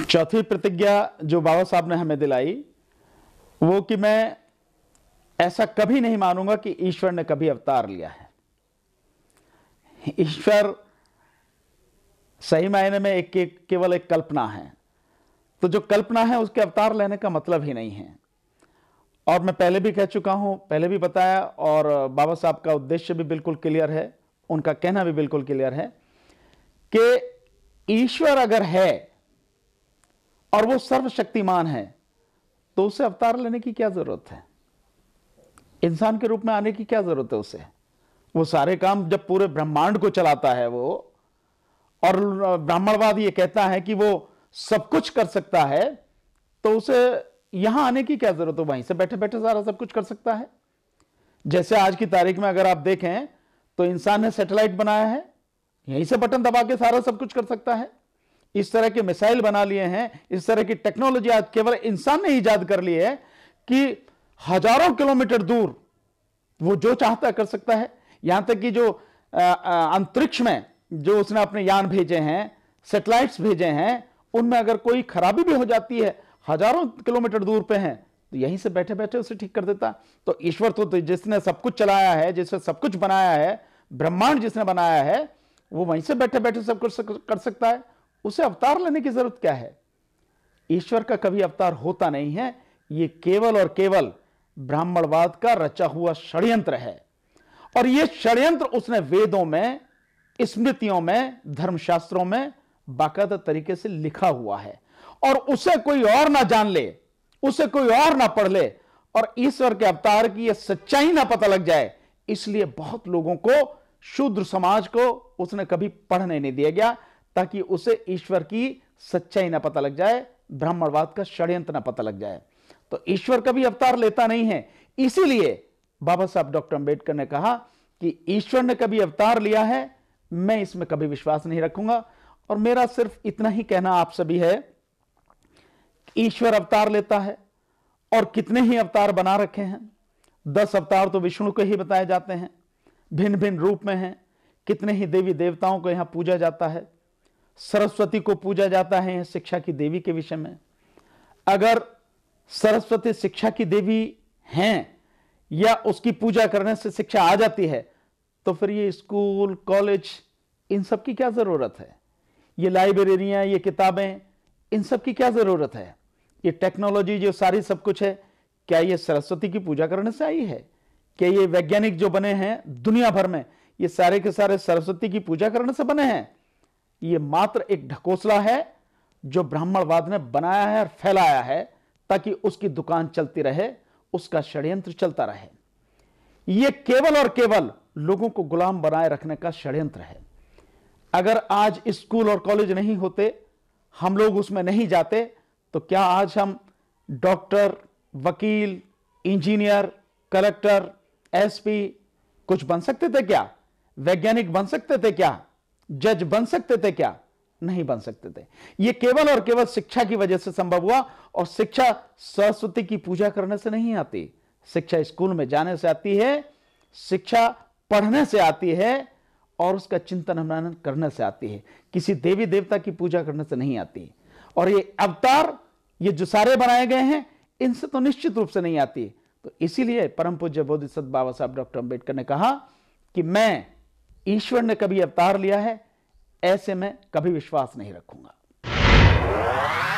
चौथी प्रतिज्ञा जो बाबा साहब ने हमें दिलाई वो कि मैं ऐसा कभी नहीं मानूंगा कि ईश्वर ने कभी अवतार लिया है ईश्वर सही मायने में एक केवल एक कल्पना है तो जो कल्पना है उसके अवतार लेने का मतलब ही नहीं है और मैं पहले भी कह चुका हूं पहले भी बताया और बाबा साहब का उद्देश्य भी बिल्कुल क्लियर है उनका कहना भी बिल्कुल क्लियर है कि ईश्वर अगर है और वो सर्वशक्तिमान है तो उसे अवतार लेने की क्या ज़रूरत है इंसान के रूप में आने की क्या ज़रूरत है उसे वो सारे काम जब पूरे ब्रह्मांड को चलाता है वो और ब्राह्मणवाद ये कहता है कि वो सब कुछ कर सकता है तो उसे यहां आने की क्या जरूरत है वहीं से बैठे बैठे सारा सब कुछ कर सकता है जैसे आज की तारीख में अगर आप देखें तो इंसान ने सैटेलाइट बनाया है यहीं से बटन दबा के सारा सब कुछ कर सकता है इस तरह के मिसाइल बना लिए हैं इस तरह की टेक्नोलॉजी आज केवल इंसान ने ईजाद कर ली है कि हजारों किलोमीटर दूर वो जो चाहता कर सकता है यहां तक कि जो अंतरिक्ष में जो उसने अपने यान भेजे हैं सेटेलाइट्स भेजे हैं उनमें अगर कोई खराबी भी हो जाती है हजारों किलोमीटर दूर पे हैं तो यहीं से बैठे बैठे उसे ठीक कर देता तो ईश्वर तो, तो जिसने सब कुछ चलाया है जिसने सब कुछ बनाया है ब्रह्मांड जिसने बनाया है वो वहीं से बैठे बैठे सब कुछ कर सकता है उसे अवतार लेने की जरूरत क्या है ईश्वर का कभी अवतार होता नहीं है यह केवल और केवल ब्राह्मणवाद का रचा हुआ षड्यंत्र है और यह षड्यंत्र उसने वेदों में स्मृतियों में धर्मशास्त्रों में बाकायदा तरीके से लिखा हुआ है और उसे कोई और ना जान ले उसे कोई और ना पढ़ ले और ईश्वर के अवतार की यह सच्चाई ना पता लग जाए इसलिए बहुत लोगों को शूद्र समाज को उसने कभी पढ़ने नहीं दिया गया ताकि उसे ईश्वर की सच्चाई ना पता लग जाए ब्राह्मणवाद का षड्यंत्र ना पता लग जाए तो ईश्वर कभी अवतार लेता नहीं है इसीलिए बाबा साहब डॉक्टर अंबेडकर ने कहा कि ईश्वर ने कभी अवतार लिया है मैं इसमें कभी विश्वास नहीं रखूंगा और मेरा सिर्फ इतना ही कहना आप सभी है ईश्वर अवतार लेता है और कितने ही अवतार बना रखे हैं दस अवतार तो विष्णु के ही बताए जाते हैं भिन्न भिन्न रूप में हैं कितने ही देवी देवताओं को यहां पूजा जाता है सरस्वती को पूजा जाता है शिक्षा की देवी के विषय में अगर सरस्वती शिक्षा की देवी हैं या उसकी पूजा करने से शिक्षा आ जाती है तो फिर ये स्कूल कॉलेज इन सब की क्या ज़रूरत है ये लाइब्रेरियां ये किताबें इन सब की क्या ज़रूरत है ये टेक्नोलॉजी जो सारी सब कुछ है क्या ये सरस्वती की पूजा करने से आई है क्या ये वैज्ञानिक जो बने हैं दुनिया भर में ये सारे के सारे सरस्वती की पूजा करने से बने हैं ये मात्र एक ढकोसला है जो ब्राह्मणवाद ने बनाया है और फैलाया है ताकि उसकी दुकान चलती रहे उसका षड्यंत्र चलता रहे ये केवल और केवल लोगों को गुलाम बनाए रखने का षड्यंत्र है अगर आज स्कूल और कॉलेज नहीं होते हम लोग उसमें नहीं जाते तो क्या आज हम डॉक्टर वकील इंजीनियर कलेक्टर एसपी कुछ बन सकते थे क्या वैज्ञानिक बन सकते थे क्या जज बन सकते थे क्या नहीं बन सकते थे ये केवल और केवल शिक्षा की वजह से संभव हुआ और शिक्षा सरस्वती की पूजा करने से नहीं आती शिक्षा स्कूल में जाने से आती है शिक्षा पढ़ने से आती है और उसका चिंतन हमारा करने से आती है किसी देवी देवता की पूजा करने से नहीं आती और ये अवतार ये जो सारे बनाए गए हैं इनसे तो निश्चित रूप से नहीं आती तो इसीलिए परम पूज्य बोधिसत्व बाबा साहब डॉक्टर अंबेडकर ने कहा कि मैं ईश्वर ने कभी अवतार लिया है ऐसे में कभी विश्वास नहीं रखूंगा